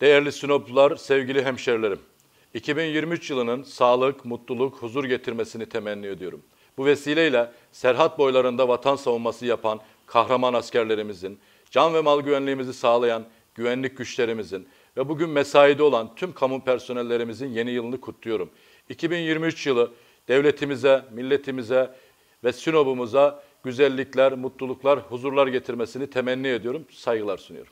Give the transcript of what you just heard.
Değerli Sinoplular, sevgili hemşerilerim. 2023 yılının sağlık, mutluluk, huzur getirmesini temenni ediyorum. Bu vesileyle Serhat boylarında vatan savunması yapan kahraman askerlerimizin, can ve mal güvenliğimizi sağlayan güvenlik güçlerimizin ve bugün mesaide olan tüm kamu personellerimizin yeni yılını kutluyorum. 2023 yılı devletimize, milletimize ve Sinop'umuza güzellikler, mutluluklar, huzurlar getirmesini temenni ediyorum. Saygılar sunuyorum.